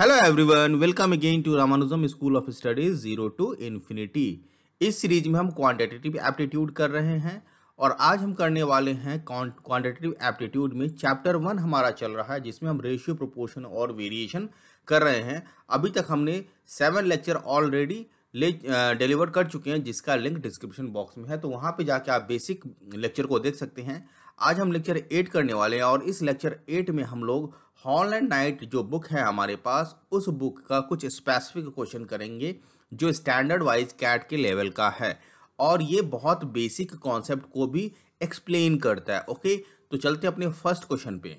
Hello everyone welcome again to Ramanujam school of studies zero to infinity इस series में हम quantitative aptitude कर रहे हैं और आज हम करने वाले हैं क्वांटिटेटिव एप्टीट्यूड में चैप्टर वन हमारा चल रहा है जिसमें हम रेशियो प्रोपोर्शन और वेरिएशन कर रहे हैं अभी तक हमने सेवन लेक्चर ऑलरेडी ले डिलीवर कर चुके हैं जिसका लिंक डिस्क्रिप्शन बॉक्स में है तो वहाँ पर जाके आप बेसिक लेक्चर को देख सकते हैं आज हम लेक्चर एट करने वाले हैं और इस लेक्चर एट में हम लोग हॉल एंड नाइट जो बुक है हमारे पास उस बुक का कुछ स्पेसिफिक क्वेश्चन करेंगे जो स्टैंडर्ड वाइज कैट के लेवल का है और ये बहुत बेसिक कॉन्सेप्ट को भी एक्सप्लेन करता है ओके तो चलते अपने फर्स्ट क्वेश्चन पे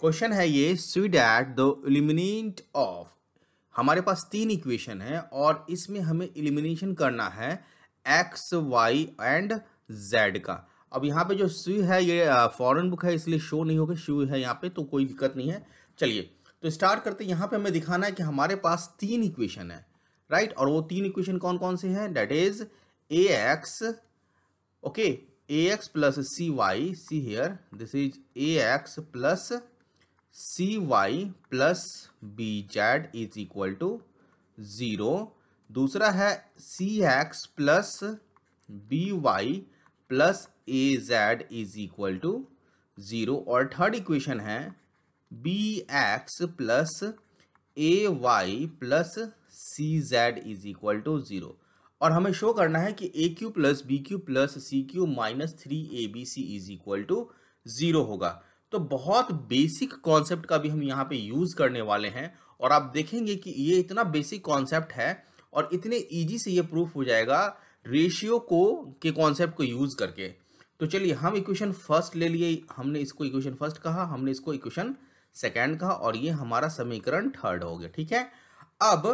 क्वेश्चन है ये स्वीड एट द एलिमिनेट ऑफ हमारे पास तीन इक्वेशन है और इसमें हमें एलिमिनेशन करना है एक्स वाई एंड जेड का अब यहाँ पे जो स्वी है ये फॉरेन uh, बुक है इसलिए शो नहीं होगा शू है यहाँ पे तो कोई दिक्कत नहीं है चलिए तो स्टार्ट करते यहाँ पे हमें दिखाना है कि हमारे पास तीन इक्वेशन है राइट और वो तीन इक्वेशन कौन कौन से हैं that is A X okay A X plus C Y C here this is A X plus C Y plus B Z is equal to zero दूसरा है C X plus B Y plus A Z is equal to zero और third equation है B x plus A Y plus C Z is equal to zero और हमें show करना है कि A Q plus B Q plus C Q minus three A B C is equal to zero होगा तो बहुत basic concept का भी हम यहाँ पे यूज़ करने वाले हैं और आप देखेंगे कि ये इतना बेसिक कॉन्सेप्ट है और इतने ईजी से ये प्रूफ हो जाएगा रेशियो को के कॉन्सेप्ट को यूज़ करके तो चलिए हम इक्वेशन फर्स्ट ले लिए हमने इसको इक्वेशन फर्स्ट कहा हमने इसको इक्वेशन सेकेंड का और ये हमारा समीकरण थर्ड हो गया ठीक है अब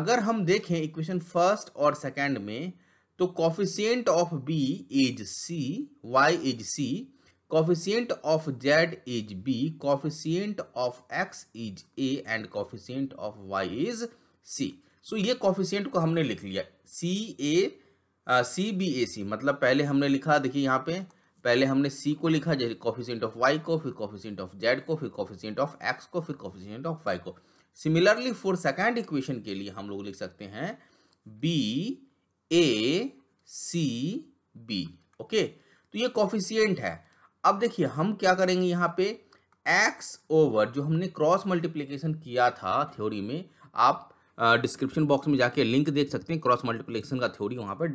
अगर हम देखें इक्वेशन फर्स्ट और सेकेंड में तो coefficient of B is C Y is C coefficient of Z is B coefficient of X is A and coefficient of Y is C so ये कॉफिशियंट को हमने लिख लिया सी ए सी बी ए सी मतलब पहले हमने लिखा देखिए यहाँ पे पहले हमने सी को लिखा जैसे कॉफिशेंट ऑफ वाई को फिर कॉफिशेंट ऑफ जेड को फिर कॉफिशेंट ऑफ एक्स को फिर कॉफिशेंट ऑफ वाई को सिमिलरली फॉर सेकेंड इक्वेशन के लिए हम लोग लिख सकते हैं B A C B okay तो ये कॉफिशियंट है अब देखिए हम क्या करेंगे यहाँ पे एक्स ओवर जो हमने क्रॉस मल्टीप्लीकेशन किया था थ्योरी में आप डिस्क्रिप्शन बॉक्स में जाके लिंक देख सकते हैं क्रॉस मल्टीप्लीकेशन का थ्योरी वहाँ पर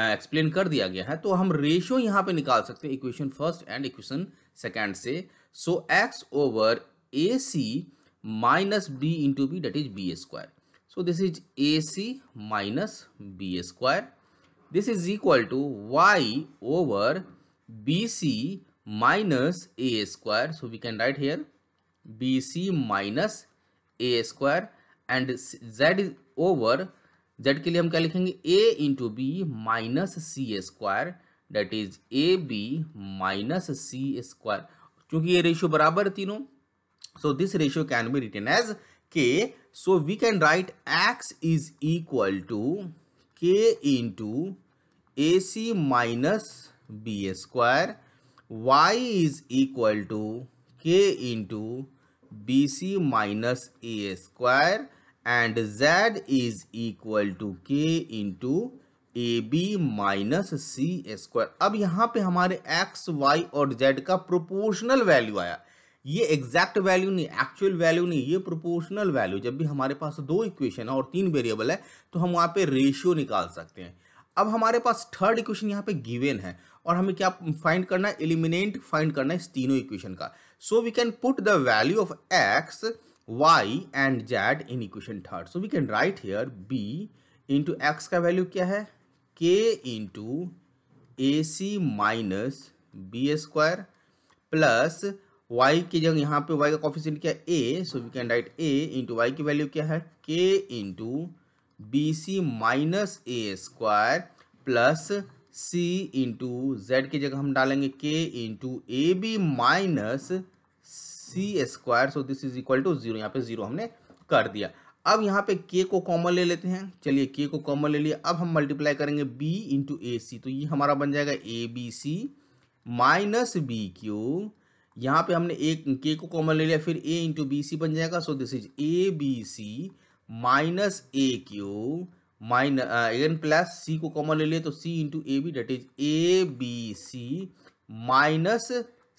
एक्सप्लेन कर दिया गया है तो हम रेशियो यहाँ पे निकाल सकते हैं equation first and equation second से so X over A C minus B into B that is B square so this is A C minus B square this is equal to Y over B C minus A square so we can write here B C minus A square and Z is over Z के लिए हम क्या लिखेंगे A into B minus C square that is A B minus C square क्योंकि ये ratio बराबर तीनों so this ratio can be written as K so we can write X is equal to K into A C minus B square Y is equal to K into B C minus A square and z is equal to k into A B minus C square अब यहाँ पे हमारे X Y और Z का proportional value आया ये exact value नहीं actual value नहीं ये प्रोपोर्शनल वैल्यू जब भी हमारे पास दो इक्वेशन है और तीन वेरिएबल है तो हम वहाँ पे रेशियो निकाल सकते हैं अब हमारे पास थर्ड इक्वेशन यहाँ पे गिवेन है और हमें क्या फाइंड करना है एलिमिनेंट फाइंड करना है इस तीनों इक्वेशन का so we can put the value of X y and z in equation third. So we can write here b into x का वैल्यू क्या है k into A C minus B square plus Y की जगह यहाँ पे Y का coefficient क्या है A so we can write A into Y की वैल्यू क्या है के इंटू बी सी माइनस ए square plus C into Z की जगह हम डालेंगे K into A B minus C square so this is equal to zero यहाँ पे zero हमने कर दिया अब यहाँ पे के को कॉमन ले लेते हैं चलिए के को कॉमन ले लिया अब हम मल्टीप्लाई करेंगे बी इंटू ए सी तो ये हमारा बन जाएगा A B C minus B Q यहाँ पे हमने एक के को कॉमन ले लिया फिर ए इंटू बी सी बन जाएगा so this is A B C minus A Q minus plus C को कॉमन ले लिया तो C into A B that is A B C minus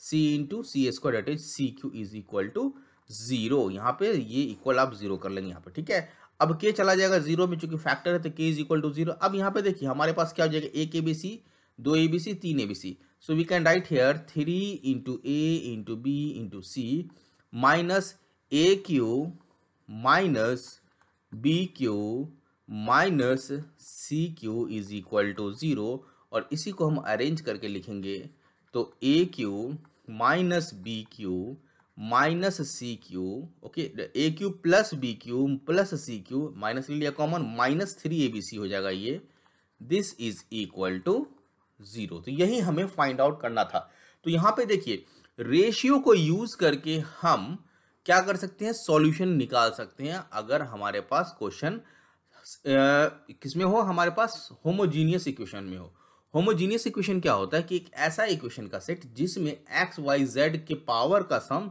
C into C square that is C Q is equal to zero यहाँ पे ये equal आप zero कर लेंगे यहाँ पे ठीक है अब के चला जाएगा जीरो में चूंकि फैक्टर है तो के इज इक्वल टू जीरो अब यहाँ पे देखिए हमारे पास क्या हो जाएगा एक ए बी सी दो ए बी सी तीन A B C so we can write here three into A into B into C minus A Q minus B Q minus C Q is equal to zero और इसी को हम arrange करके लिखेंगे तो A Q minus B Q minus C Q okay A Q plus B Q plus C Q minus ले लिया common minus three A B सी हो जाएगा ये this is equal to zero तो यही हमें फाइंड आउट करना था तो यहाँ पे देखिए रेशियो को यूज़ करके हम क्या कर सकते हैं सॉल्यूशन निकाल सकते हैं अगर हमारे पास क्वेश्चन किसमें हो हमारे पास होमोजीनियस इक्वेशन में हो होमोजीनियस इक्वेशन क्या होता है कि एक ऐसा इक्वेशन का सेट जिसमें एक्स वाई जेड के पावर का सम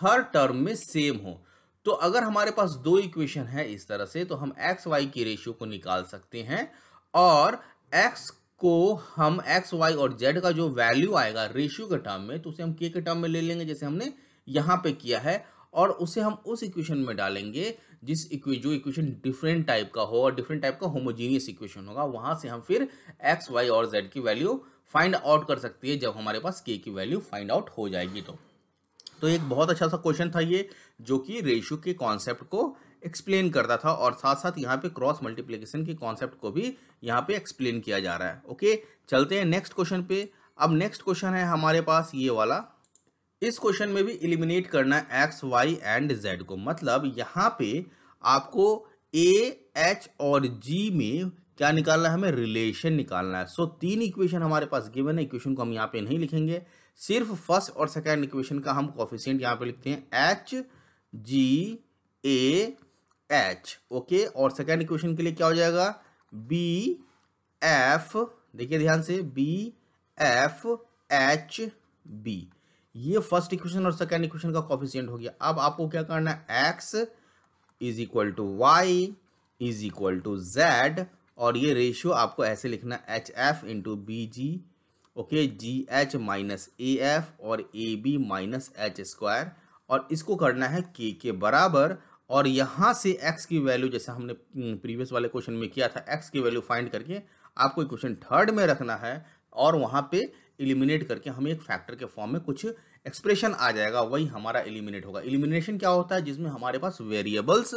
हर टर्म में सेम हो तो अगर हमारे पास दो इक्वेशन है इस तरह से तो हम एक्स वाई के रेशियो को निकाल सकते हैं और एक्स को हम एक्स वाई और जेड का जो वैल्यू आएगा रेशियो के टर्म में तो उसे हम के के टर्म में ले लेंगे जैसे हमने यहाँ पे किया है और उसे हम उस इक्वेशन में डालेंगे जिस इक्वे जो इक्वेशन डिफरेंट टाइप का हो और डिफरेंट टाइप का होमोजीनियस इक्वेशन होगा वहाँ से हम फिर एक्स वाई और जेड की वैल्यू फाइंड आउट कर सकती है जब हमारे पास के की वैल्यू फाइंड आउट हो जाएगी तो तो एक बहुत अच्छा सा क्वेश्चन था ये जो कि रेशियो के कॉन्सेप्ट को एक्सप्लेन करता था और साथ साथ यहाँ पे क्रॉस मल्टीप्लिकेशन के कॉन्सेप्ट को भी यहाँ पे एक्सप्लेन किया जा रहा है ओके चलते हैं नेक्स्ट क्वेश्चन पे अब नेक्स्ट क्वेश्चन है हमारे पास ये वाला इस क्वेश्चन में भी इलिमिनेट करना है एक्स वाई एंड जेड को मतलब यहाँ पे आपको ए एच और जी में क्या निकालना है हमें रिलेशन निकालना है सो so, तीन इक्वेशन हमारे पास गिवन है इक्वेशन को हम यहाँ पे नहीं लिखेंगे सिर्फ फर्स्ट और सेकेंड इक्वेशन का हम कॉफिशेंट यहाँ पे लिखते हैं H G A H okay और सेकेंड इक्वेशन के लिए क्या हो जाएगा बी एफ देखिए ध्यान से बी एफ एच बी ये फर्स्ट इक्वेशन और सेकेंड इक्वेशन का कॉफिशियंट हो गया अब आपको क्या करना है X is equal to Y is equal to Z और ये रेशियो आपको ऐसे लिखना H F into B G okay G H minus A F और A B minus H square और इसको करना है के के बराबर और यहाँ से एक्स की वैल्यू जैसे हमने प्रीवियस हम्म, वाले क्वेश्चन में किया था एक्स की वैल्यू फाइंड करके आपको क्वेश्चन थर्ड में रखना है और वहाँ पे इलिमिनेट करके हमें एक फैक्टर के फॉर्म में कुछ एक्सप्रेशन आ जाएगा वही हमारा इलिमिनेट होगा इलिमिनेशन क्या होता है जिसमें हमारे पास वेरिएबल्स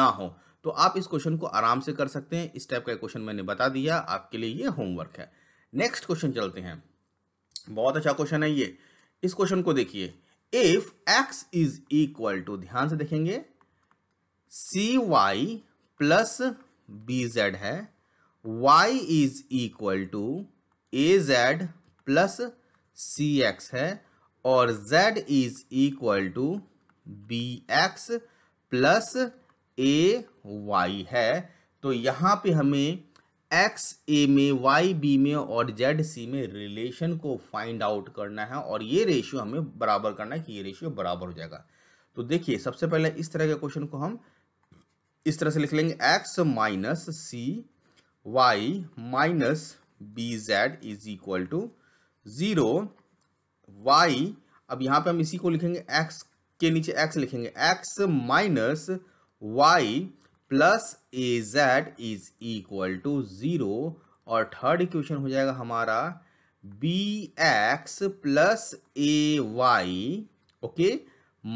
ना हो तो आप इस क्वेश्चन को आराम से कर सकते हैं इस टाइप का क्वेश्चन मैंने बता दिया आपके लिए ये होमवर्क है नेक्स्ट क्वेश्चन चलते हैं बहुत अच्छा क्वेश्चन है ये इस क्वेश्चन को देखिए if X is equal to ध्यान से देखेंगे C Y plus B Z है Y is equal to A Z plus C X है और z is equal to B x plus A Y है तो यहाँ पे हमें x a में y b में और z c में रिलेशन को फाइंड आउट करना है और ये रेशियो हमें बराबर करना है कि ये रेशियो बराबर हो जाएगा तो देखिए सबसे पहले इस तरह के क्वेश्चन को हम इस तरह से लिख लेंगे x minus C Y minus B Z is equal to zero Y अब यहाँ पे हम इसी को लिखेंगे एक्स के नीचे एक्स लिखेंगे x minus y plus A Z is equal to zero और थर्ड इक्वेशन हो जाएगा हमारा b x plus A y okay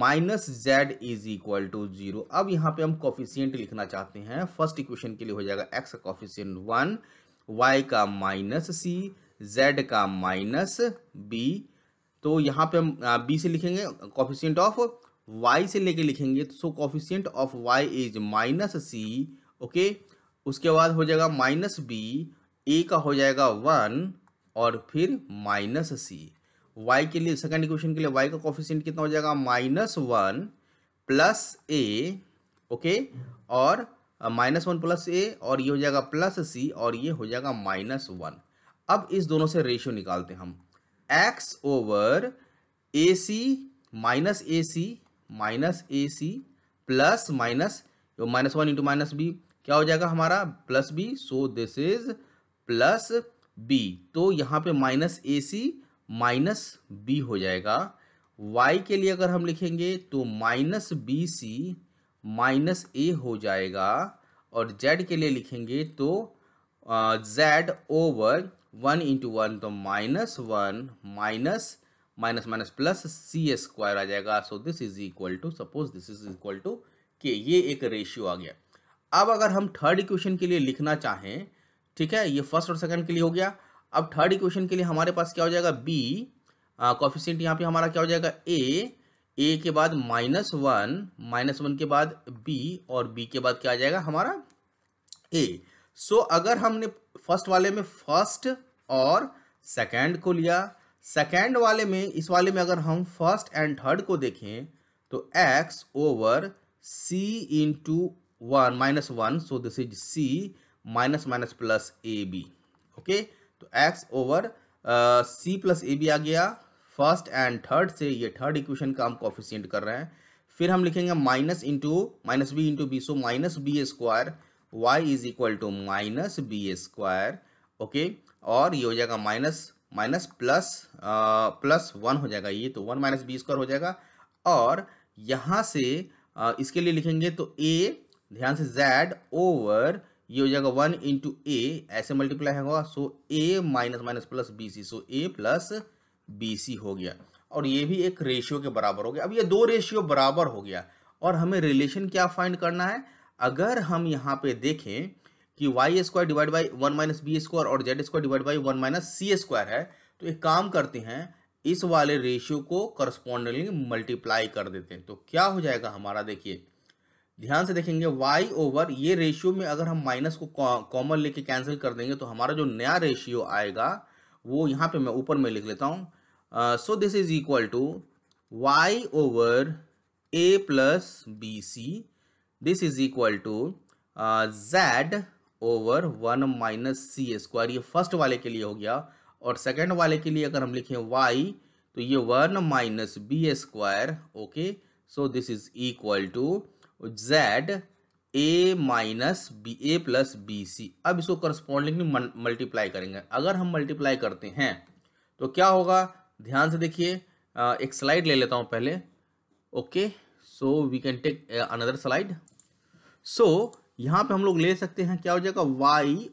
minus z is equal to zero अब यहाँ पे हम कॉफिशियंट लिखना चाहते हैं फर्स्ट इक्वेशन के लिए हो जाएगा एक्स का कॉफिशियंट वन वाई का माइनस सी z का माइनस बी तो यहाँ पे हम बी से लिखेंगे कॉफिशियंट ऑफ y से लेके लिखेंगे तो so coefficient of y is minus c okay उसके बाद हो जाएगा माइनस बी ए का हो जाएगा वन और फिर माइनस सी y के लिए सेकंड इक्वेशन के लिए y का कॉफिशियंट कितना हो जाएगा minus one plus a okay और माइनस वन प्लस ए और ये हो जाएगा प्लस सी और ये हो जाएगा माइनस वन अब इस दोनों से रेशियो निकालते हैं हम एक्स ओवर ए सी माइनस ए सी माइनस ए c plus minus minus one into minus b क्या हो जाएगा हमारा plus b so this is plus b तो यहाँ पे माइनस ए सी माइनस बी हो जाएगा वाई के लिए अगर हम लिखेंगे तो minus b C minus a हो जाएगा और जेड के लिए लिखेंगे तो z uh, over one into one तो minus one minus minus minus plus c square आ जाएगा so this is equal to suppose this is equal to के ये एक रेशियो आ गया अब अगर हम थर्ड इक्वेशन के लिए लिखना चाहें ठीक है ये फर्स्ट और सेकंड के लिए हो गया अब थर्ड इक्वेशन के लिए हमारे पास क्या हो जाएगा बी कॉफिशेंट यहाँ पे हमारा क्या हो जाएगा ए ए के बाद माइनस वन माइनस वन के बाद बी और बी के बाद क्या आ जाएगा हमारा ए सो so, अगर हमने फर्स्ट वाले में फर्स्ट और सेकेंड को लिया सेकेंड वाले में इस वाले में अगर हम फर्स्ट एंड थर्ड को देखें तो x over c into one minus one so this is c minus minus plus a b okay तो x over c plus a b आ गया फर्स्ट एंड थर्ड से ये थर्ड इक्वेशन का हम कॉफिशियंट कर रहे हैं फिर हम लिखेंगे minus into minus B into b so minus B square Y is equal to minus B square okay और ये हो जाएगा माइनस माइनस प्लस आ, प्लस वन हो जाएगा ये तो वन माइनस बी स्क्वायर हो जाएगा और यहाँ से आ, इसके लिए लिखेंगे तो ए ध्यान से जेड ओवर ये हो जाएगा वन इंटू ए ऐसे मल्टीप्लाई होगा so a minus minus plus b C so a plus b सी हो गया और ये भी एक रेशियो के बराबर हो गया अब ये दो रेशियो बराबर हो गया और हमें रिलेशन क्या फाइंड करना है अगर हम यहाँ पे देखें कि y square divide by one minus B square और z square divide by one minus C square है तो एक काम करते हैं इस वाले रेशियो को करस्पॉन्डिंगली मल्टीप्लाई कर देते हैं तो क्या हो जाएगा हमारा देखिए ध्यान से देखेंगे y ओवर ये रेशियो में अगर हम माइनस को कॉमन लेके कैंसिल कर देंगे तो हमारा जो नया रेशियो आएगा वो यहाँ पे मैं ऊपर में लिख लेता हूँ so this is equal to y over a plus b c this is equal to z over one minus C square ये फर्स्ट वाले के लिए हो गया और सेकेंड वाले के लिए अगर हम लिखें वाई तो ये one minus B square okay so this is equal to z a minus b a plus b c अब इसको करस्पॉन्डिंग मल्टीप्लाई करेंगे अगर हम मल्टीप्लाई करते हैं तो क्या होगा ध्यान से देखिए एक स्लाइड ले लेता हूँ पहले okay so we can take another slide so यहाँ पे हम लोग ले सकते हैं क्या हो जाएगा y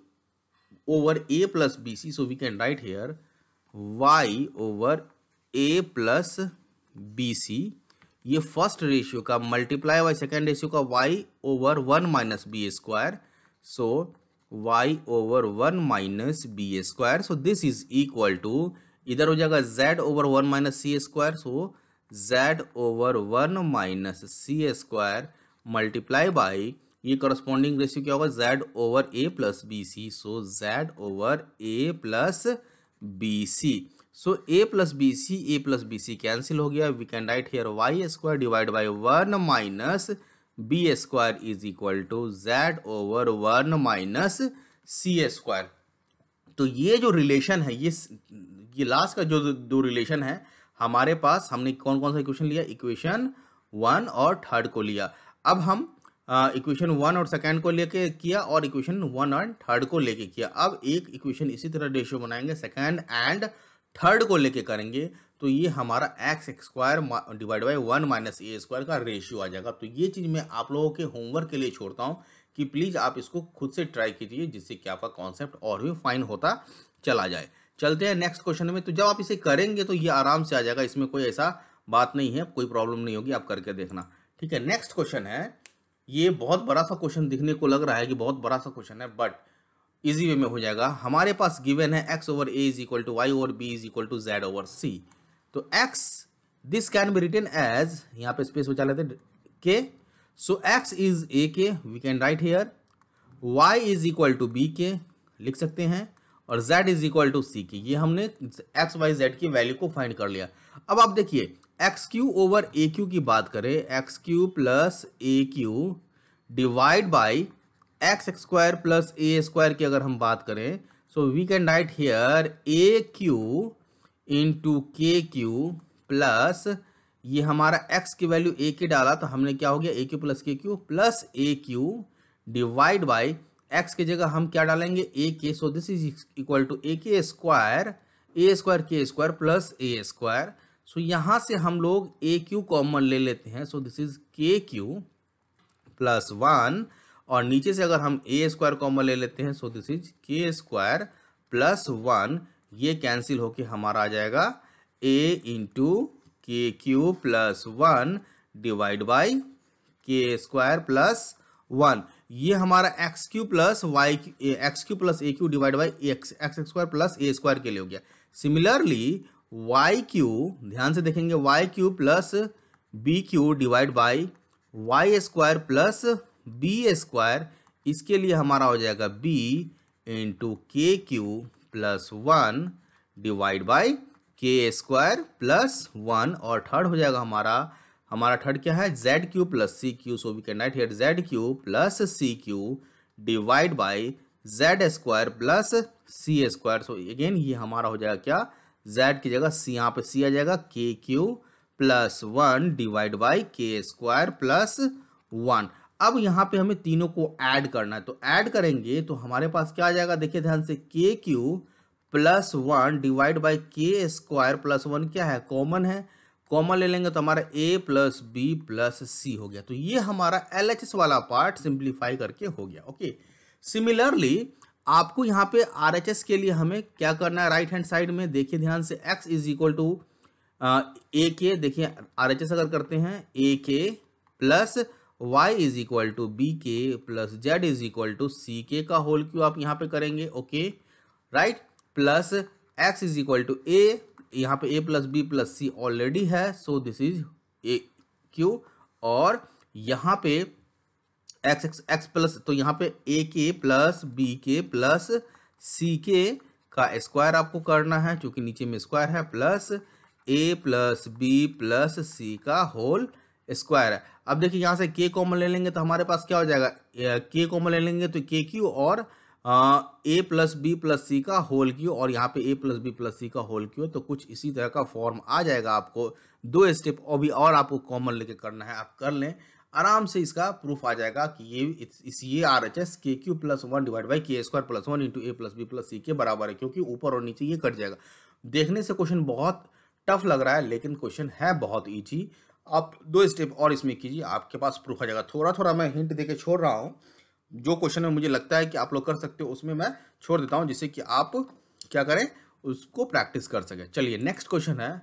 over a plus b C so we can write here y over a plus b c ये फर्स्ट रेशियो का मल्टीप्लाई बाई सेकेंड रेशियो का y over one minus B square so y over one minus B square so this is equal to इधर हो जाएगा z over one minus C square so z over one minus C square multiply by ये corresponding ratio क्या होगा z over a plus b C so z over a plus b C so a plus b c a plus b c cancel हो गया we can write here y square divide by one minus B square is equal to z over one minus C square तो ये जो relation है ये ये last का जो दो रिलेशन है हमारे पास हमने कौन कौन सा इक्वेशन लिया इक्वेशन वन और थर्ड को लिया अब हम इक्वेशन वन और सेकेंड को लेके किया और इक्वेशन वन और थर्ड को लेके किया अब एक इक्वेशन इसी तरह रेशियो बनाएंगे सेकेंड एंड थर्ड को लेके करेंगे तो ये हमारा x square divide by one minus A square का रेशियो आ जाएगा तो ये चीज़ मैं आप लोगों के होमवर्क के लिए छोड़ता हूँ कि प्लीज़ आप इसको खुद से ट्राई कीजिए जिससे कि आपका कॉन्सेप्ट और भी फाइन होता चला जाए चलते हैं नेक्स्ट क्वेश्चन में तो जब आप इसे करेंगे तो ये आराम से आ जाएगा इसमें कोई ऐसा बात नहीं है कोई प्रॉब्लम नहीं होगी आप करके देखना ठीक है नेक्स्ट क्वेश्चन है ये बहुत बड़ा सा क्वेश्चन दिखने को लग रहा है कि बहुत बड़ा सा क्वेश्चन है बट इजी वे में हो जाएगा हमारे पास गिवन है x over a is equal to Y over B is equal to z over c तो x this can be written as यहाँ पे स्पेस बचा लेते के सो x is a k we can write here y is equal to b k लिख सकते हैं और z is equal to c k ये हमने एक्स वाई जेड की वैल्यू को फाइंड कर लिया अब आप देखिए x cube over a cube की बात करें x cube plus a cube divide by x square plus a square की अगर हम बात करें so we can write here a Q into k cube plus ये हमारा एक्स की वैल्यू ए के डाला तो हमने क्या हो गया a Q plus k cube plus a cube divide by x की जगह हम क्या डालेंगे a k so this is equal to a k square a square k square plus a square so so, यहाँ से हम लोग ए क्यू कॉमन ले लेते हैं so this is k cube plus one और नीचे से अगर हम ए स्क्वायर कॉमन ले लेते हैं so this is k square plus one ये कैंसिल होके हमारा आ जाएगा a into k cube plus one divide by k square plus one ये हमारा x cube plus y x cube plus a cube divide by x x square plus a square के लिए हो गया सिमिलरली वाई क्यू ध्यान से देखेंगे y cube plus B cube divide by y square plus b square इसके लिए हमारा हो जाएगा b into k cube plus one divide by k square plus one और थर्ड हो जाएगा हमारा हमारा थर्ड क्या है z cube plus C cube so we can write here z cube plus C cube divide by z square plus c square so again ये हमारा हो जाएगा क्या जेड की जगह सी यहाँ पे सी आ जाएगा k cube plus one divide by k square plus one अब यहाँ पे हमें तीनों को ऐड करना है तो ऐड करेंगे तो हमारे पास क्या आ जाएगा देखिए ध्यान से k cube plus one divide by k square plus one क्या है कॉमन है कॉमन ले लेंगे तो हमारा a plus b plus c हो गया तो ये हमारा एल एच एस वाला पार्ट सिंप्लीफाई करके हो गया ओके सिमिलरली आपको यहाँ पे आर एच एस के लिए हमें क्या करना है राइट हैंड साइड में देखिए ध्यान से x is equal to a k देखिए आर एच एस अगर करते हैं a k plus y is equal to b k plus z is equal to c k का होल क्यू आप यहाँ पे करेंगे okay right plus x is equal to a यहाँ पे a plus b plus c already है so this is a cube और यहाँ पे एक्स एक्स एक्स प्लस तो यहाँ पे a k plus b k plus c k का स्क्वायर आपको करना है क्योंकि नीचे में स्क्वायर है plus a plus b plus c का होल स्क्वायर है अब देखिए यहाँ से के कॉमन ले लेंगे तो हमारे पास क्या हो जाएगा के कॉमन ले लेंगे तो के क्यू और a plus b plus c का होल क्यू और यहाँ पे a plus b plus c का होल क्यू तो कुछ इसी तरह का फॉर्म आ जाएगा आपको दो स्टेप और भी और आपको कॉमन लेके करना है आप कर लें आराम से इसका प्रूफ आ जाएगा कि ये इस ये R H S k cube plus one divide by k square plus one into A plus b plus c के बराबर है क्योंकि ऊपर और नीचे ये कट जाएगा देखने से क्वेश्चन बहुत टफ लग रहा है लेकिन क्वेश्चन है बहुत ईजी आप दो स्टेप और इसमें कीजिए आपके पास प्रूफ आ जाएगा थोड़ा थोड़ा मैं हिंट देके छोड़ रहा हूँ जो क्वेश्चन में मुझे लगता है कि आप लोग कर सकते हो उसमें मैं छोड़ देता हूँ जिससे कि आप क्या करें उसको प्रैक्टिस कर सकें चलिए नेक्स्ट क्वेश्चन है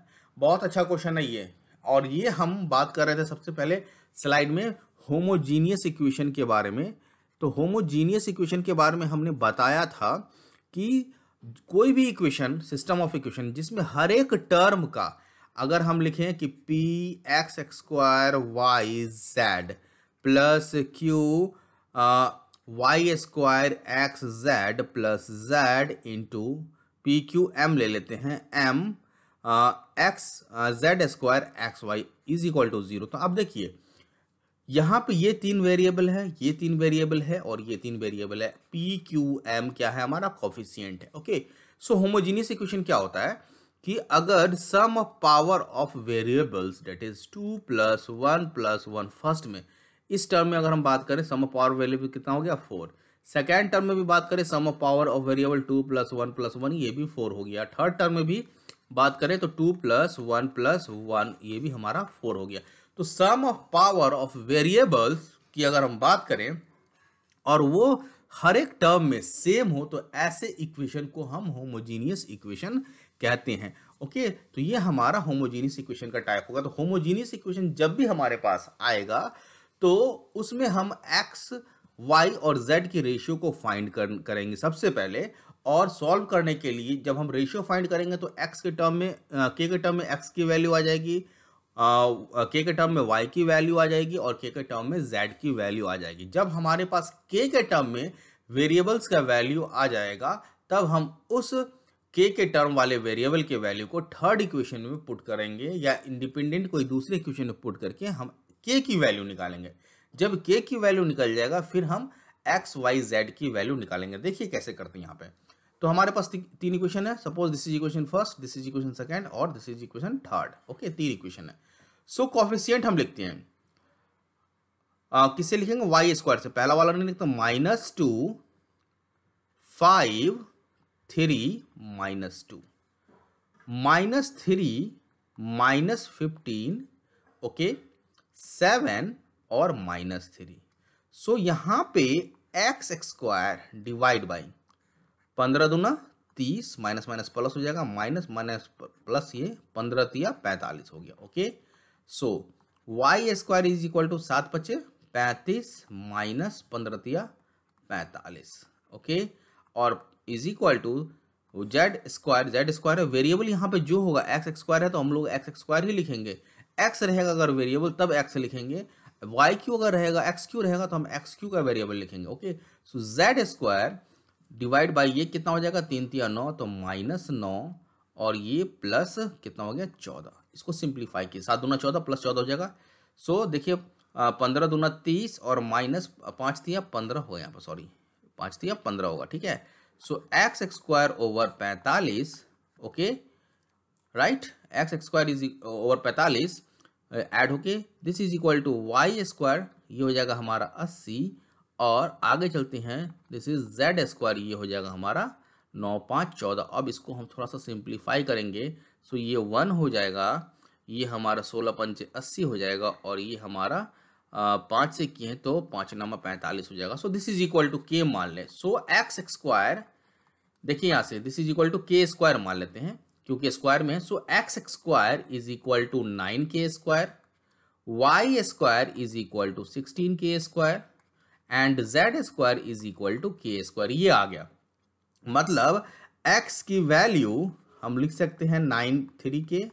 बहुत अच्छा क्वेश्चन है ये और ये हम बात कर रहे थे सबसे पहले स्लाइड में होमोजीनियस इक्वेशन के बारे में तो होमोजीनियस इक्वेशन के बारे में हमने बताया था कि कोई भी इक्वेशन सिस्टम ऑफ इक्वेशन जिसमें हर एक टर्म का अगर हम लिखें कि p x x square y z plus q y square x z plus z into p q m ले लेते हैं m x z square x y is equal to zero तो अब देखिए यहाँ पे ये तीन वेरिएबल है ये तीन वेरिएबल है और ये तीन वेरिएबल है पी क्यू एम क्या है हमारा कॉफिशियंट है ओके सो होमोजीनियस इक्वेशन क्या होता है कि अगर sum of power of variables that is two plus one plus one first में इस टर्म में अगर हम बात करें सम ऑफ पावर वेरिएबल कितना हो गया फोर सेकेंड टर्म में भी बात करें sum of power of variable two plus one plus one ये भी फोर हो गया थर्ड टर्म में भी बात करें तो two plus one plus one ये भी हमारा फोर हो गया तो sum of power of variables की अगर हम बात करें और वो हर एक टर्म में सेम हो तो ऐसे इक्वेशन को हम होमोजीनियस इक्वेशन कहते हैं ओके तो ये हमारा होमोजीनियस इक्वेशन का टाइप होगा तो होमोजीनियस इक्वेशन जब भी हमारे पास आएगा तो उसमें हम एक्स वाई और जेड की रेशियो को फाइंड कर, करेंगे सबसे पहले और सॉल्व करने के लिए जब हम रेशियो फाइंड करेंगे तो एक्स के टर्म में के के टर्म में एक्स की वैल्यू आ जाएगी के के टर्म में वाई की वैल्यू आ जाएगी और के के टर्म में जेड की वैल्यू आ जाएगी जब हमारे पास के के टर्म में वेरिएबल्स का वैल्यू आ जाएगा तब हम उस के के टर्म वाले वेरिएबल के वैल्यू को थर्ड इक्वेशन में पुट करेंगे या इंडिपेंडेंट कोई दूसरे इक्वेशन में पुट करके हम के की वैल्यू निकालेंगे जब के की वैल्यू निकल जाएगा फिर हम एक्स वाई जेड की वैल्यू निकालेंगे देखिए कैसे करते हैं यहाँ पे तो हमारे पास तीन इक्वेशन है suppose this is equation first this is equation second और this is equation third okay तीन इक्वेशन है सो so, कॉफिशियंट हम लिखते हैं uh, किससे लिखेंगे वाई स्क्वायर से पहला वाला नहीं लिखता minus two five three minus two minus three minus fifteen okay seven और माइनस थ्री सो यहां पे एक्स स्क्वायर डिवाइड बाई पंद्रह दूना तीस माइनस माइनस प्लस हो जाएगा माइनस माइनस प्लस ये पंद्रह तिया पैंतालीस हो गया okay so y square is equal to सात पच्चे पैंतीस माइनस पंद्रह तिया पैंतालीस ओके और is equal to z square z square है वेरिएबल यहाँ पे जो होगा एक्स स्क्वायर है तो हम लोग एक्स स्क्वायर ही लिखेंगे एक्स रहेगा अगर वेरिएबल तब एक्स लिखेंगे वाई क्यू अगर रहेगा एक्स क्यू रहेगा तो हम एक्स क्यू का वेरिएबल लिखेंगे okay so z square divide by ये कितना हो जाएगा तीन तीन नौ तो माइनस नौ और ये प्लस कितना हो गया चौदह इसको सिंप्लीफाई किया सात दूना चौदह प्लस चौदह हो जाएगा सो so, देखिए पंद्रह दूना तीस और माइनस पाँच या पंद्रह हो यहाँ पर सॉरी पाँच तिया पंद्रह होगा ठीक है सो एक्स स्क्वायर ओवर पैंतालीस okay right x square is over पैंतालीस एड होके this is equal to y square ये हो जाएगा हमारा अस्सी और आगे चलते हैं दिस इज जेड स्क्वायर ये हो जाएगा हमारा नौ पाँच चौदह अब इसको हम थोड़ा सा सिंप्लीफाई करेंगे सो ये वन हो जाएगा ये हमारा सोलह पंच अस्सी हो जाएगा और ये हमारा पाँच से किए तो पाँच नंबर पैंतालीस हो जाएगा so this is equal to k मान लें सो एक्स स्क्वायर देखिए यहाँ से this is equal to k square मान लेते हैं क्योंकि स्क्वायर में है so x square is equal to nine k square y square is equal to sixteen k square and z square is equal to k square ये आ गया मतलब एक्स की वैल्यू हम लिख सकते हैं नाइन थ्री के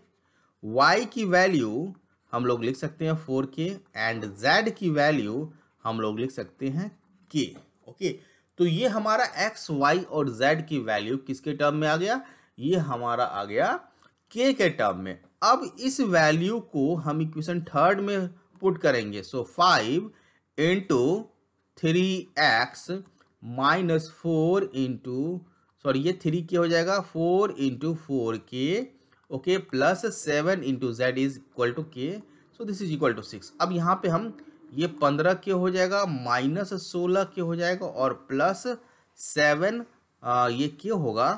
वाई की वैल्यू हम लोग लिख सकते हैं फोर के एंड जेड की वैल्यू हम लोग लिख सकते हैं के ओके तो ये हमारा एक्स वाई और जेड की वैल्यू किसके टर्म में आ गया ये हमारा आ गया के के टर्म में अब इस वैल्यू को हम इक्वेशन थर्ड में पुट करेंगे so five into three x minus four into sorry ये थ्री के हो जाएगा four into four k okay plus seven into z is equal to k so this is equal to six अब यहाँ पे हम ये पंद्रह के हो जाएगा माइनस सोलह के हो जाएगा और प्लस सेवन ये के होगा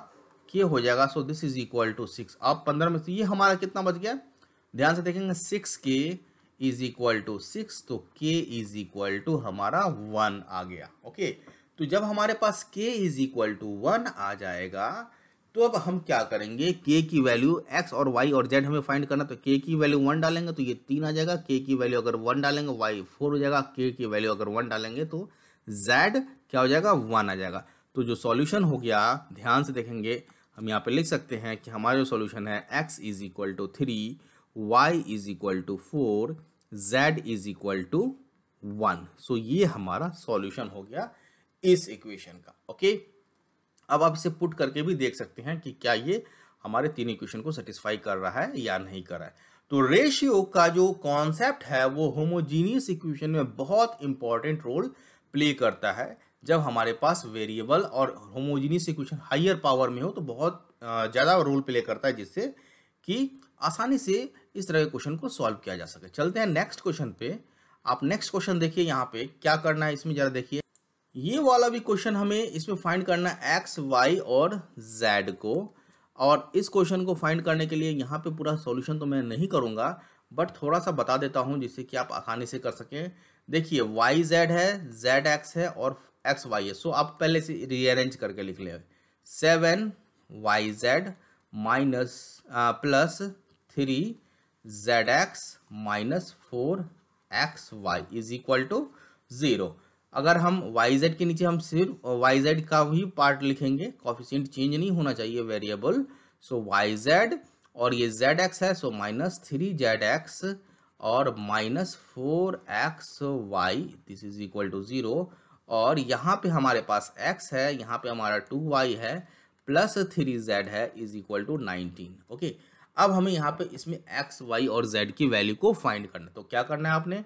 के हो जाएगा so this is equal to six अब पंद्रह में से ये हमारा कितना बच गया ध्यान से देखेंगे six k is equal to six तो k इज इक्वल टू हमारा वन आ गया ओके तो जब हमारे पास k is equal to one आ जाएगा तो अब हम क्या करेंगे k की वैल्यू x और y और z हमें फाइंड करना तो k की वैल्यू वन डालेंगे तो ये तीन आ जाएगा k की वैल्यू अगर वन डालेंगे y फोर हो जाएगा k की वैल्यू अगर वन डालेंगे तो z क्या हो जाएगा वन आ जाएगा तो जो सॉल्यूशन हो गया ध्यान से देखेंगे हम यहाँ पे लिख सकते हैं कि हमारा जो सॉल्यूशन है x is equal to three y is equal to four z is equal to one so ये हमारा सॉल्यूशन हो गया इस इक्वेशन का ओके अब आप इसे पुट करके भी देख सकते हैं कि क्या ये हमारे तीन इक्वेशन को सेटिस्फाई कर रहा है या नहीं कर रहा है तो रेशियो का जो कॉन्सेप्ट है वो होमोजीनियस इक्वेशन में बहुत इंपॉर्टेंट रोल प्ले करता है जब हमारे पास वेरिएबल और होमोजीनियस इक्वेशन हाइयर पावर में हो तो बहुत ज़्यादा रोल प्ले करता है जिससे कि आसानी से इस तरह के क्वेश्चन को सॉल्व किया जा सके चलते हैं नेक्स्ट क्वेश्चन पे आप नेक्स्ट क्वेश्चन देखिए यहाँ पे क्या करना है इसमें जरा देखिए ये वाला भी क्वेश्चन हमें इसमें फाइंड करना है एक्स वाई और जेड को और इस क्वेश्चन को फाइंड करने के लिए यहाँ पे पूरा सॉल्यूशन तो मैं नहीं करूँगा बट थोड़ा सा बता देता हूँ जिससे कि आप आसानी से कर सकें देखिए वाई जेड है जेड एक्स है और एक्स वाई है सो आप पहले से रीअरेंज करके लिख लें seven y z minus plus three z x minus four x y is equal to zero अगर हम वाई जेड के नीचे हम सिर्फ वाई जेड का भी पार्ट लिखेंगे कॉफिशियंट चेंज नहीं होना चाहिए वेरिएबल सो वाई जेड और ये जेड एक्स है so minus three z x और minus four x y this is equal to zero और यहाँ पे हमारे पास x है यहाँ पे हमारा टू वाई है प्लस थ्री जेड है is equal to nineteen okay अब हमें यहाँ पे इसमें एक्स वाई और जेड की वैल्यू को फाइंड करना है तो क्या करना है आपने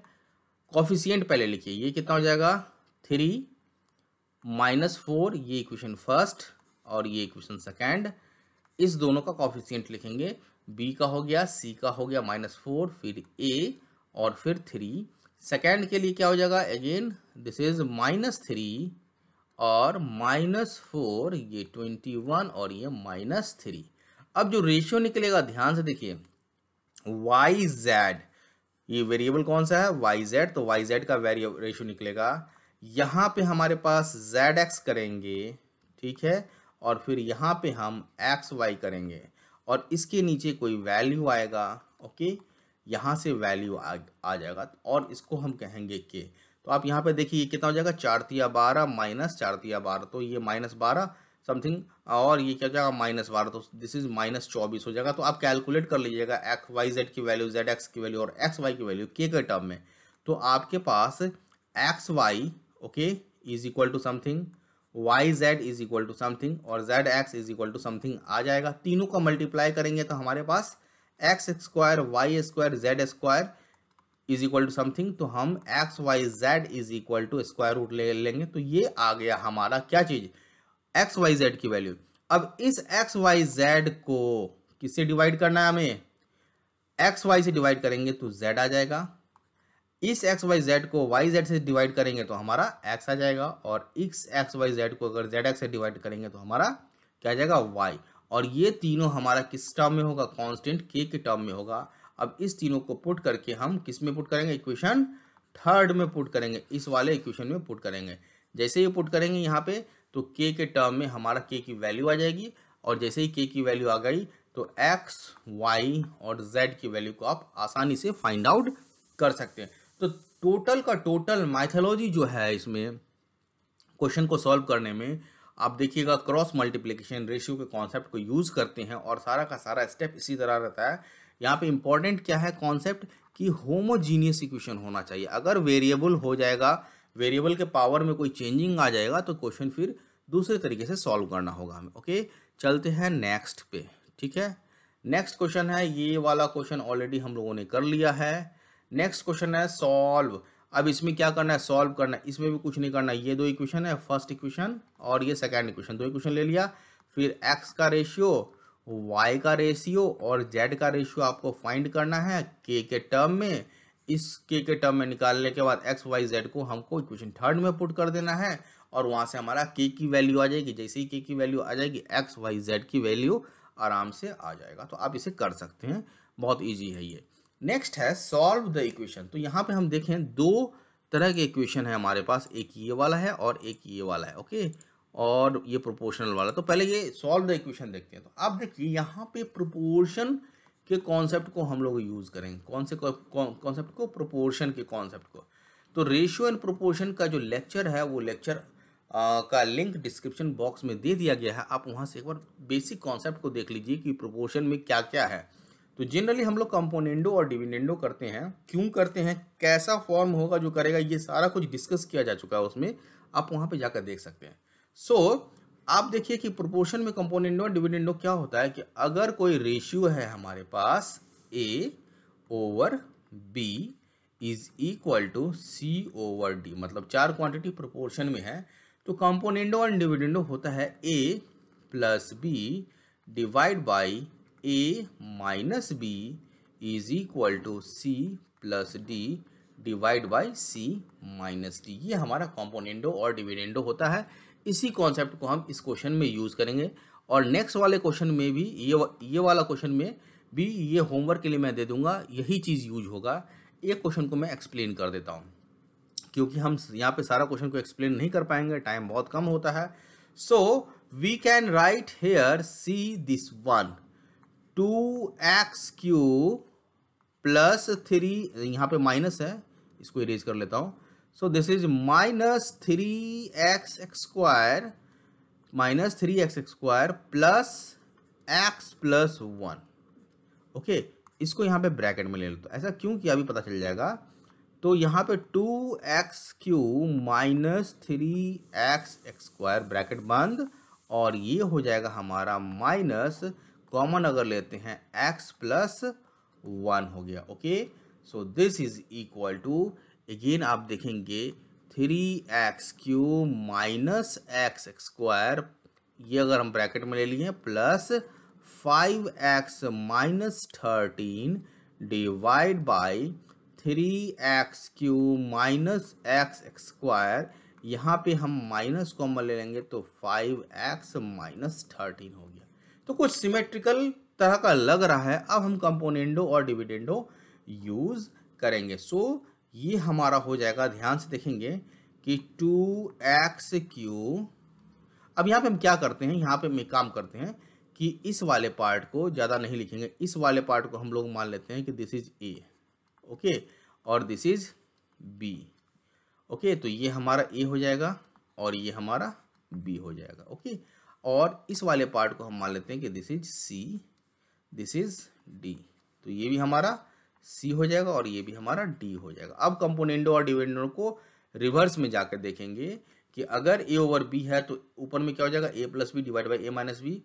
कॉफिशियंट पहले लिखिए ये कितना हो जाएगा थ्री माइनस फोर ये इक्वेशन फर्स्ट और ये इक्वेशन सेकेंड इस दोनों का कॉफिशियंट लिखेंगे बी का हो गया सी का हो गया माइनस फोर फिर ए और फिर थ्री सेकेंड के लिए क्या हो जाएगा again this is minus three और माइनस फोर ये ट्वेंटी वन और ये माइनस थ्री अब जो रेशियो निकलेगा ध्यान से देखिए वाई जेड ये वेरिएबल कौन सा है वाई जेड तो वाई जेड का वेरिएबल रेशियो निकलेगा यहाँ पे हमारे पास जेड एक्स करेंगे ठीक है और फिर यहाँ पे हम एक्स वाई करेंगे और इसके नीचे कोई वैल्यू आएगा ओके यहाँ से वैल्यू आ, आ जाएगा और इसको हम कहेंगे के तो आप यहाँ पे देखिए कितना हो जाएगा चारतिया बारह माइनस चारतिया बारह तो ये माइनस बारह समथिंग और ये क्या जाएगा माइनस बारह तो दिस इज माइनस चौबीस हो जाएगा तो आप कैलकुलेट कर लीजिएगा एक्स वाई जेड की वैल्यू जेड एक्स की वैल्यू और एक्स वाई की वैल्यू के के टर्म में तो आपके पास x y okay is equal to something y z is equal to something और z x is equal to something आ जाएगा तीनों का मल्टीप्लाई करेंगे तो हमारे पास x square y square z square is equal to something तो हम x Y z is equal to square root ले लेंगे तो ये आ गया हमारा क्या चीज़ एक्स वाई जेड की वैल्यू अब इस एक्स वाई जेड को किससे डिवाइड करना है हमें एक्स वाई से डिवाइड करेंगे तो जेड आ जाएगा इस एक्स वाई जेड को वाई जेड से डिवाइड करेंगे तो हमारा एक्स आ जाएगा और इस एक्स वाई जेड को अगर जेड एक्स से डिवाइड करेंगे तो हमारा क्या आ जाएगा वाई और ये तीनों हमारा किस टर्म में होगा कॉन्स्टेंट के के टर्म में होगा अब इस तीनों को पुट करके हम किस में पुट करेंगे इक्वेशन थर्ड में पुट करेंगे इस वाले इक्वेशन में पुट करेंगे जैसे ये पुट करेंगे यहाँ पे तो के के टर्म में हमारा के की वैल्यू आ जाएगी और जैसे ही के की वैल्यू आ गई तो एक्स वाई और जेड की वैल्यू को आप आसानी से फाइंड आउट कर सकते हैं तो टोटल का टोटल माइथोलॉजी जो है इसमें क्वेश्चन को सॉल्व करने में आप देखिएगा क्रॉस मल्टीप्लिकेशन रेशियो के कॉन्सेप्ट को यूज़ करते हैं और सारा का सारा स्टेप इसी तरह रहता है यहाँ पे इम्पॉर्टेंट क्या है कॉन्सेप्ट कि होमोजीनियस इक्वेशन होना चाहिए अगर वेरिएबल हो जाएगा वेरिएबल के पावर में कोई चेंजिंग आ जाएगा तो क्वेश्चन फिर दूसरे तरीके से सॉल्व करना होगा हमें ओके चलते हैं नेक्स्ट पे ठीक है नेक्स्ट क्वेश्चन है ये वाला क्वेश्चन ऑलरेडी हम लोगों ने कर लिया है नेक्स्ट क्वेश्चन है सॉल्व अब इसमें क्या करना है सॉल्व करना है इसमें भी कुछ नहीं करना है ये दो इक्वेशन है फर्स्ट इक्वेशन और ये सेकेंड इक्वेशन दो इक्वेशन ले लिया फिर एक्स का रेशियो वाई का रेशियो और जेड का रेशियो आपको फाइंड करना है के के टर्म में इस के के टर्म में निकालने के बाद एक्स वाई जेड को हमको इक्वेशन थर्ड में पुट कर देना है और वहाँ से हमारा के की वैल्यू आ जाएगी जैसे ही के की वैल्यू आ जाएगी एक्स वाई जेड की वैल्यू आराम से आ जाएगा तो आप इसे कर सकते हैं बहुत ईजी है ये नेक्स्ट है सॉल्व द इक्वेशन तो यहाँ पे हम देखें दो तरह के इक्वेशन है हमारे पास एक ये वाला है और एक ये वाला है ओके और ये प्रोपोर्शनल वाला तो पहले ये सॉल्व द इक्वेशन देखते हैं तो आप देखिए यहाँ पे प्रोपोर्शन के कॉन्सेप्ट को हम लोग यूज़ करेंगे कौन से कॉन्सेप्ट को प्रोपोर्शन के कॉन्सेप्ट को तो रेशियो एंड प्रोपोर्शन का जो लेक्चर है वो लेक्चर का लिंक डिस्क्रिप्शन बॉक्स में दे दिया गया है आप वहाँ से एक बार बेसिक कॉन्सेप्ट को देख लीजिए कि प्रोपोर्शन में क्या क्या है तो जनरली हम लोग कंपोनेंडो और डिविडेंडो करते हैं क्यों करते हैं कैसा फॉर्म होगा जो करेगा ये सारा कुछ डिस्कस किया जा चुका है उसमें आप वहाँ पर जाकर देख सकते हैं सो so, आप देखिए कि प्रोपोर्शन में कंपोनेंट और डिविडेंड नो क्या होता है कि अगर कोई रेशियो है हमारे पास A over B is equal to C over D मतलब चार क्वांटिटी प्रोपोर्शन में है तो कंपोनेंडो और डिविडेंडो होता है A plus B divide by A minus B is equal to C plus D divide by C minus D ये हमारा कॉम्पोनेंडो और डिविडेंडो होता है इसी कॉन्सेप्ट को हम इस क्वेश्चन में यूज़ करेंगे और नेक्स्ट वाले क्वेश्चन में भी ये ये वाला क्वेश्चन में भी ये होमवर्क के लिए मैं दे दूंगा यही चीज़ यूज होगा एक क्वेश्चन को मैं एक्सप्लेन कर देता हूँ क्योंकि हम यहाँ पे सारा क्वेश्चन को एक्सप्लेन नहीं कर पाएंगे टाइम बहुत कम होता है so we can write here see this one two x cube plus three यहाँ पे माइनस है इसको इरेज कर लेता हूँ so this is minus 3x square minus 3x square plus x plus one okay इसको यहाँ पे ब्रैकेट में ले लो तो ऐसा क्यों किया अभी पता चल जाएगा तो यहाँ पे two x cube minus three x x square bracket बंद और ये हो जाएगा हमारा माइनस कॉमन अगर लेते हैं एक्स प्लस वन हो गया okay so this is equal to again आप देखेंगे three x cube minus x square ये अगर हम ब्रैकेट में ले लिए plus five x minus thirteen divide by three x cube minus x square यहाँ पे हम माइनस कॉमन ले लेंगे तो फाइव एक्स माइनस थर्टीन हो गया तो कुछ सिमेट्रिकल तरह का लग रहा है अब हम कंपोनेंडो और डिविडेंडो यूज़ करेंगे सो so, ये हमारा हो जाएगा ध्यान से देखेंगे कि टू एक्स क्यू अब यहाँ पे हम क्या करते हैं यहाँ पे हम काम करते हैं कि इस वाले पार्ट को ज़्यादा नहीं लिखेंगे इस वाले पार्ट को हम लोग मान लेते हैं कि दिस इज़ ए ओके और दिस इज़ बी ओके तो ये हमारा ए हो जाएगा और ये हमारा बी हो जाएगा ओके और इस वाले पार्ट को हम मान लेते हैं कि this is C this is D तो ये भी हमारा सी हो जाएगा और ये भी हमारा डी हो जाएगा अब कंपोनेंडो और डिविडेंडो को रिवर्स में जाकर देखेंगे कि अगर ए ओवर बी है तो ऊपर में क्या हो जाएगा A plus B divide by A minus B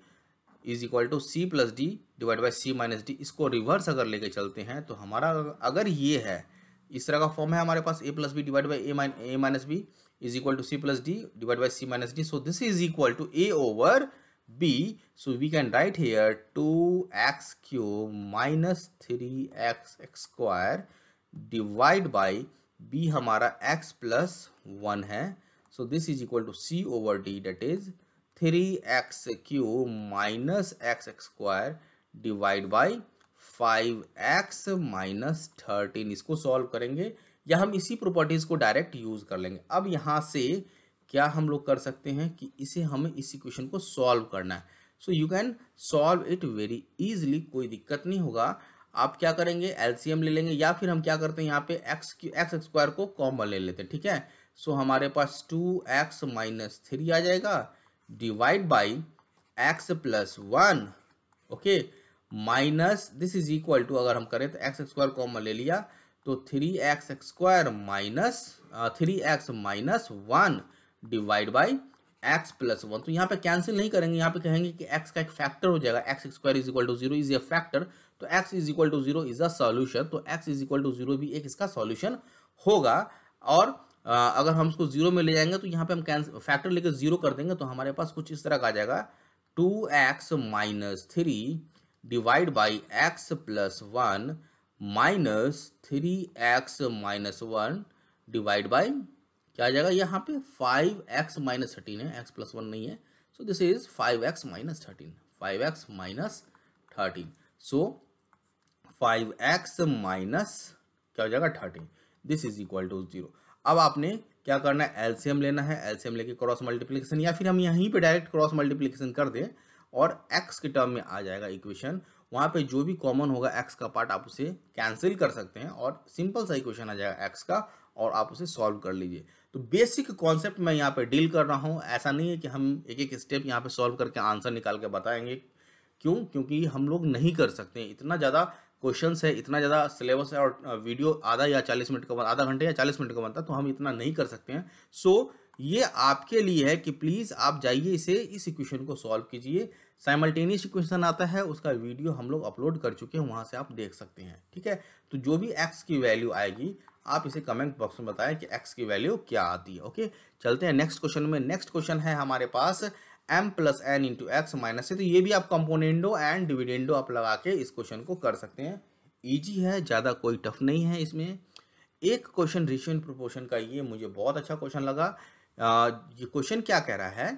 is equal to C plus D divide by C minus D इसको रिवर्स अगर लेके चलते हैं तो हमारा अगर ये है इस तरह का फॉर्म है हमारे पास A plus B divide by A minus B is equal to C plus D divide by C minus D so this is equal to A over b so we can write here 2x cube minus 3x square divide by b हमारा x plus 1 है so this is equal to c over d that is 3x cube minus x square divide by 5x minus 13 इसको solve करेंगे या हम इसी properties को direct use कर लेंगे अब यहाँ से क्या हम लोग कर सकते हैं कि इसे हमें इस इक्वेशन को सॉल्व करना है so you can solve it very easily कोई दिक्कत नहीं होगा आप क्या करेंगे एलसीएम ले लेंगे या फिर हम क्या करते हैं यहाँ पे एक्स एक्स स्क्वायर को कॉमन ले लेते हैं ठीक है सो so, हमारे पास टू एक्स माइनस थ्री आ जाएगा divide by x plus one okay minus this is equal to अगर हम करें तो एक्स स्क्वायर कॉमन ले लिया तो three x square minus three x minus one divide by x plus one तो यहाँ पे कैंसिल नहीं करेंगे यहाँ पे कहेंगे कि एक्स का एक फैक्टर हो जाएगा x square is equal to zero is a factor तो x is equal to zero is a solution तो x is equal to zero भी एक इसका सॉल्यूशन होगा और आ, अगर हम उसको जीरो में ले जाएंगे तो यहाँ पे हम कैंस फैक्टर लेकर जीरो कर देंगे तो हमारे पास कुछ इस तरह का आ जाएगा two x minus three divide by x plus one minus three x minus one divide by क्या आ जाएगा यहाँ पे फाइव एक्स माइनस थर्टीन है एक्स प्लस वन नहीं है so this is five x minus thirteen five x minus thirteen so five x minus क्या हो जाएगा thirteen this is equal to zero अब आपने क्या करना है एलसीएम लेना है एलसीएम लेके क्रॉस मल्टीप्लीकेशन या फिर हम यहीं पे डायरेक्ट क्रॉस मल्टीप्लीकेशन कर दें और एक्स के टर्म में आ जाएगा इक्वेशन वहाँ पे जो भी कॉमन होगा एक्स का पार्ट आप उसे कैंसिल कर सकते हैं और सिंपल सा इक्वेशन आ जाएगा एक्स का और आप उसे सॉल्व कर लीजिए तो बेसिक कॉन्सेप्ट मैं यहाँ पे डील कर रहा हूँ ऐसा नहीं है कि हम एक एक स्टेप यहाँ पे सॉल्व करके आंसर निकाल के बताएंगे क्यों क्योंकि हम लोग नहीं कर सकते इतना ज़्यादा क्वेश्चन है इतना ज़्यादा सिलेबस है और वीडियो आधा या चालीस मिनट का बनता आधा घंटे या चालीस मिनट का बनता तो हम इतना नहीं कर सकते हैं सो ये आपके लिए है कि प्लीज़ आप जाइए इसे इस इक्वेशन को सॉल्व कीजिए साइमल्टेनियस इक्वेशन आता है उसका वीडियो हम लोग अपलोड कर चुके हैं वहाँ से आप देख सकते हैं ठीक है तो जो भी एक्स की वैल्यू आएगी आप इसे कमेंट बॉक्स में बताएं कि एक्स की वैल्यू क्या आती है ओके चलते हैं नेक्स्ट क्वेश्चन में नेक्स्ट क्वेश्चन है हमारे पास M plus N into x minus है तो ये भी आप कंपोनेंडो एंड डिविडेंडो आप लगा के इस क्वेश्चन को कर सकते हैं ईजी है ज़्यादा कोई टफ नहीं है इसमें एक क्वेश्चन रेशियो एंड प्रोपोर्शन का ये मुझे बहुत अच्छा क्वेश्चन लगा आ, ये क्वेश्चन क्या कह रहा है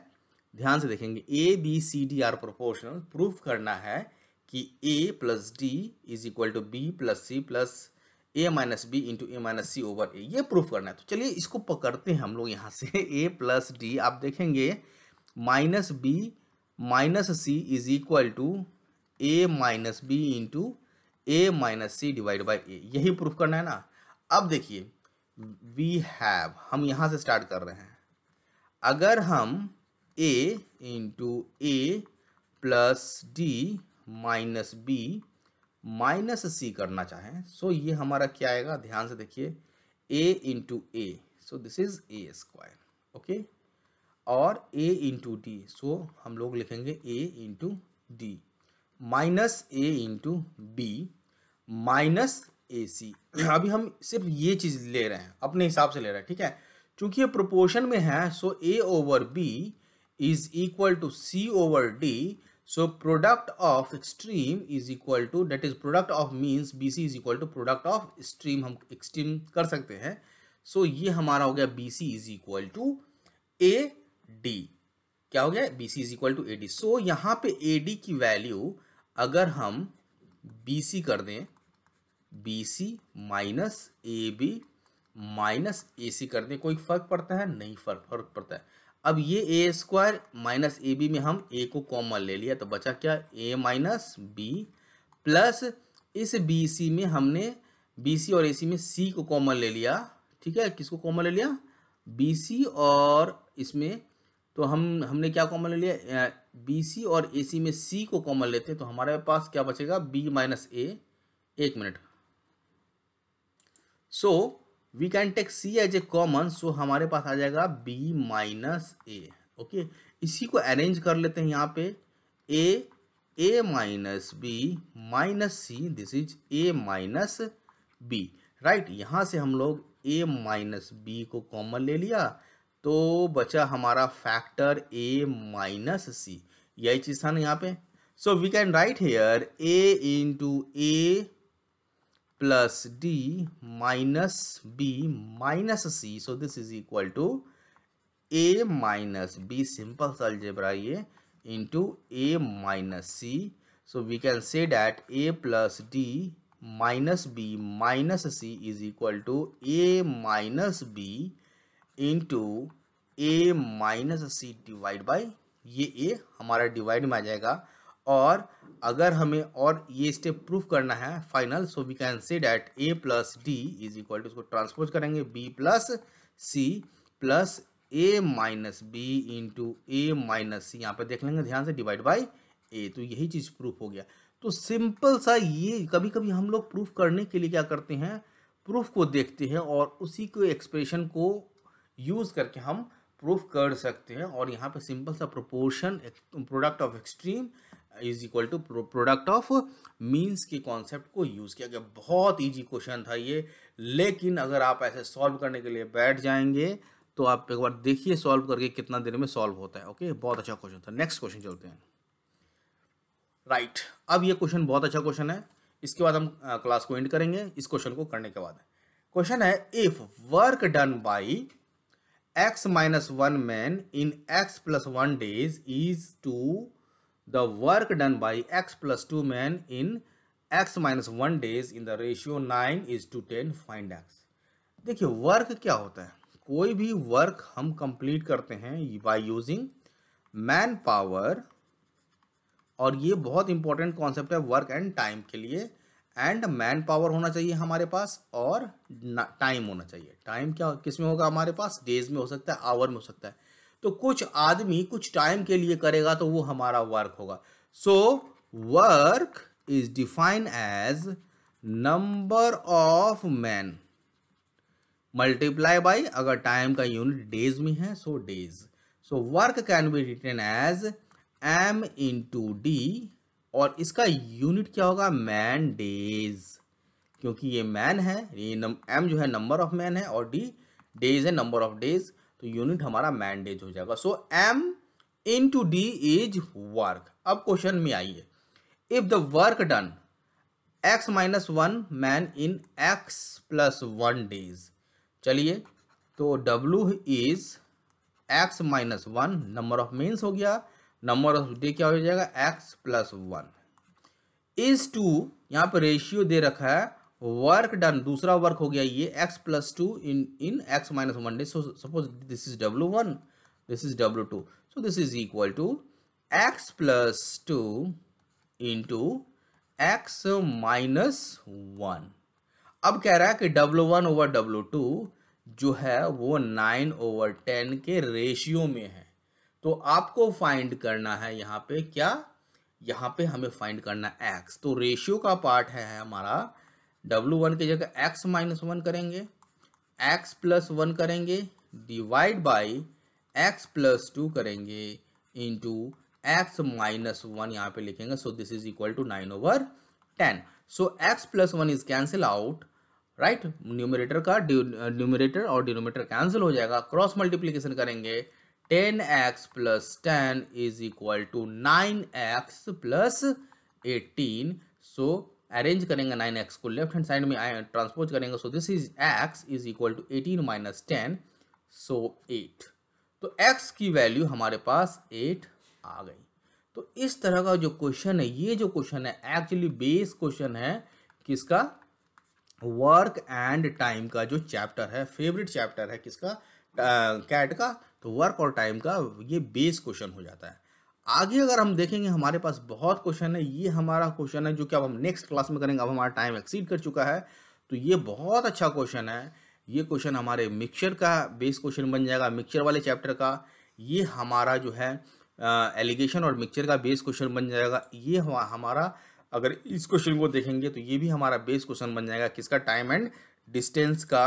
ध्यान से देखेंगे A B C D are proportional proof करना है कि A plus D is equal to B plus C plus A minus B into A minus C over A ये प्रूफ करना है तो चलिए इसको पकड़ते हैं हम लोग यहाँ से ए प्लस डी आप देखेंगे minus B minus C is equal to A minus B into A minus C divide by A यही प्रूफ करना है ना अब देखिए वी हैव हम यहाँ से स्टार्ट कर रहे हैं अगर हम A into A plus D minus B minus C करना चाहें सो so ये हमारा क्या आएगा ध्यान से देखिए A into A so this is A square okay और ए इंटू डी सो हम लोग लिखेंगे A into D minus A into B minus A C अभी हम सिर्फ ये चीज़ ले रहे हैं अपने हिसाब से ले रहे हैं ठीक है क्योंकि ये प्रोपोर्शन में है so A over B is equal to C over D So product of extreme is equal to that is product of means BC is equal to product of stream हम extreme कर सकते हैं सो so, ये हमारा हो गया BC is equal to AD क्या हो गया BC is equal to AD so so, यहाँ पे AD की वैल्यू अगर हम BC कर दें BC minus A B minus A C कर दें कोई फर्क पड़ता है नहीं फर्क फर्क पड़ता है अब ये A square minus A B में हम ए को कॉमन ले लिया तो बचा क्या ए माइनस बी प्लस इस बी सी में हमने बी सी और ए सी में सी को कॉमन ले लिया ठीक है किसको कॉमन ले लिया बी सी और इसमें तो हम हमने क्या कॉमन ले लिया बी सी और ए सी में सी को कॉमन लेते हैं तो हमारे पास क्या बचेगा बी माइनस ए एक minute so so, we can take C as a common so हमारे पास आ जाएगा बी माइनस ए ओके इसी को अरेंज कर लेते हैं यहाँ पे A A minus B minus C this is A minus B right यहाँ से हम लोग ए माइनस बी को कॉमन ले लिया तो बचा हमारा फैक्टर ए माइनस सी यही चीज़ था ना यहाँ पे so we can write here A into A plus D minus B minus C. So this is equal to A minus B simple algebra A into A minus C. So we can say that A plus D minus B minus C is equal to A minus B into A minus c divide by ये A हमारा divide में आ जाएगा और अगर हमें और ये स्टेप प्रूफ करना है final so we can say that A plus D is equal to इसको ट्रांसपोज करेंगे B plus C plus A minus B into A minus C यहाँ पर देख लेंगे ध्यान से डिवाइड बाई ए तो यही चीज़ प्रूफ हो गया तो सिंपल सा ये कभी कभी हम लोग प्रूफ करने के लिए क्या करते हैं प्रूफ को देखते हैं और उसी को एक्सप्रेशन को यूज़ करके हम प्रूफ कर सकते हैं और यहाँ पे सिंपल सा proportion product of extreme is equal to product of means के कॉन्सेप्ट को यूज़ किया गया बहुत इजी क्वेश्चन था ये लेकिन अगर आप ऐसे सॉल्व करने के लिए बैठ जाएंगे तो आप एक बार देखिए सॉल्व करके कितना देर में सॉल्व होता है ओके बहुत अच्छा क्वेश्चन था नेक्स्ट क्वेश्चन चलते हैं राइट right. अब ये क्वेश्चन बहुत अच्छा क्वेश्चन है इसके बाद हम क्लास को एंड करेंगे इस क्वेश्चन को करने के बाद क्वेश्चन है if work done by X minus one man in X plus one days is to the work done by x plus 2 men in x minus 1 days in the ratio 9 is to 10 find x देखिए work क्या होता है कोई भी work हम complete करते हैं by using man power और ये बहुत इंपॉर्टेंट कॉन्सेप्ट है वर्क एंड टाइम के लिए एंड मैन पावर होना चाहिए हमारे पास और टाइम होना चाहिए टाइम क्या किस में होगा हमारे पास डेज में हो सकता है आवर में हो सकता है तो कुछ आदमी कुछ टाइम के लिए करेगा तो वो हमारा वर्क होगा so work is define as number of man multiply by अगर टाइम का यूनिट डेज में है so days so work can be return as M into D और इसका यूनिट क्या होगा मैन डेज क्योंकि ये मैन है ये एम जो है नंबर ऑफ मैन है और डी डेज है नंबर ऑफ डेज तो यूनिट हमारा मैन डेज हो जाएगा so M into D is work अब क्वेश्चन में आइए if the work done X minus one man in X plus one days चलिए तो W is X minus one number of means हो गया number of day क्या हो जाएगा X plus one is to यहाँ पर रेशियो दे रखा है वर्क डन दूसरा वर्क हो गया ये X plus two in in X minus one day so suppose this is W one this is W two so this is equal to X plus two into x minus one अब कह रहा है कि W one over W two जो है वो nine over ten के ratio में है तो आपको फाइंड करना है यहाँ पे क्या यहाँ पे हमें फाइंड करना एक्स तो रेशियो का पार्ट है हमारा डब्ल्यू वन की जगह एक्स माइनस वन करेंगे एक्स प्लस वन करेंगे divide by x plus two करेंगे इंटू एक्स माइनस वन यहाँ पे लिखेंगे so this is equal to nine over ten so X plus one is cancel out right numerator का numerator और denominator cancel हो जाएगा cross multiplication करेंगे ten X plus ten is equal to nine X plus eighteen so arrange करेंगे nine X को left hand side में transpose करेंगे so this is X is equal to eighteen minus ten so eight तो X की value हमारे पास eight आ गई तो इस तरह का जो क्वेश्चन है ये जो क्वेश्चन है एक्चुअली बेस क्वेश्चन है किसका वर्क एंड टाइम का जो चैप्टर है फेवरेट चैप्टर है किसका कैट का तो वर्क और टाइम का ये बेस क्वेश्चन हो जाता है आगे अगर हम देखेंगे हमारे पास बहुत क्वेश्चन है ये हमारा क्वेश्चन है जो कि अब हम नेक्स्ट क्लास में करेंगे अब हमारा टाइम एक्सीड कर चुका है तो ये बहुत अच्छा क्वेश्चन है ये क्वेश्चन हमारे मिक्सचर का बेस क्वेश्चन बन जाएगा मिक्सचर वाले चैप्टर का ये हमारा जो है एलिगेशन और मिक्सचर का बेस क्वेश्चन बन जाएगा ये हमारा अगर इस क्वेश्चन को देखेंगे तो ये भी हमारा बेस क्वेश्चन बन जाएगा किसका टाइम एंड डिस्टेंस का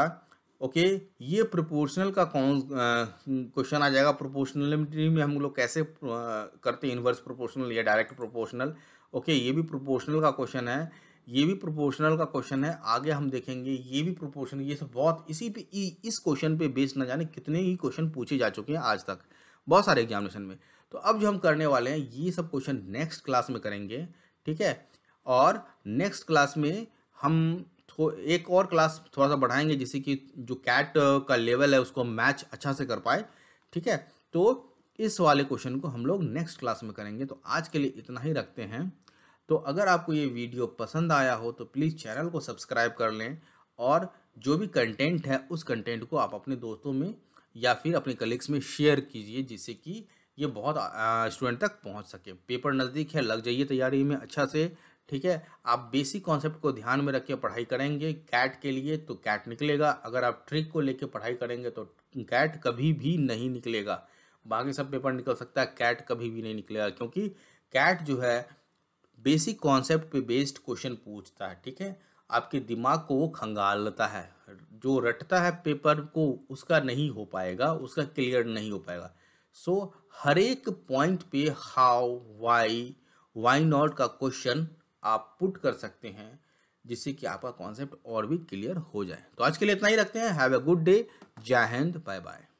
ओके ये प्रोपोर्शनल का कौन क्वेश्चन आ जाएगा प्रोपोर्शनलिटी में हम लोग कैसे करते हैं इन्वर्स प्रोपोर्शनल या डायरेक्ट प्रोपोर्शनल ओके ये भी प्रोपोर्शनल का क्वेश्चन है ये भी प्रोपोर्शनल का क्वेश्चन है आगे हम देखेंगे ये भी प्रोपोर्शनल ये सब बहुत इसी पे इस क्वेश्चन पे बेस्ड ना जाने कितने ही क्वेश्चन पूछे जा चुके हैं आज तक बहुत सारे एग्जामिनेशन में तो अब जो हम करने वाले हैं ये सब क्वेश्चन नेक्स्ट क्लास में करेंगे ठीक है और नेक्स्ट क्लास में हम एक और क्लास थोड़ा सा बढ़ाएंगे जिससे कि जो कैट का लेवल है उसको मैच अच्छा से कर पाए ठीक है तो इस वाले क्वेश्चन को हम लोग नेक्स्ट क्लास में करेंगे तो आज के लिए इतना ही रखते हैं तो अगर आपको ये वीडियो पसंद आया हो तो प्लीज़ चैनल को सब्सक्राइब कर लें और जो भी कंटेंट है उस कंटेंट को आप अपने दोस्तों में या फिर अपने कलीग्स में शेयर कीजिए जिससे कि ये बहुत स्टूडेंट तक पहुंच सके पेपर नज़दीक है लग जाइए तैयारी में अच्छा से ठीक है आप बेसिक कॉन्सेप्ट को ध्यान में रख के पढ़ाई करेंगे कैट के लिए तो कैट निकलेगा अगर आप ट्रिक को लेकर पढ़ाई करेंगे तो कैट कभी भी नहीं निकलेगा बाकी सब पेपर निकल सकता है कैट कभी भी नहीं निकलेगा क्योंकि कैट जो है बेसिक कॉन्सेप्ट पे बेस्ड क्वेश्चन पूछता है ठीक है आपके दिमाग को वो खंगालता है जो रटता है पेपर को उसका नहीं हो पाएगा उसका क्लियर नहीं हो पाएगा सो so, हर एक पॉइंट पे हाउ वाई वाई नॉट का क्वेश्चन आप पुट कर सकते हैं जिससे कि आपका कॉन्सेप्ट और भी क्लियर हो जाए तो आज के लिए इतना ही रखते हैं हैव ए गुड डे जय हिंद बाय बाय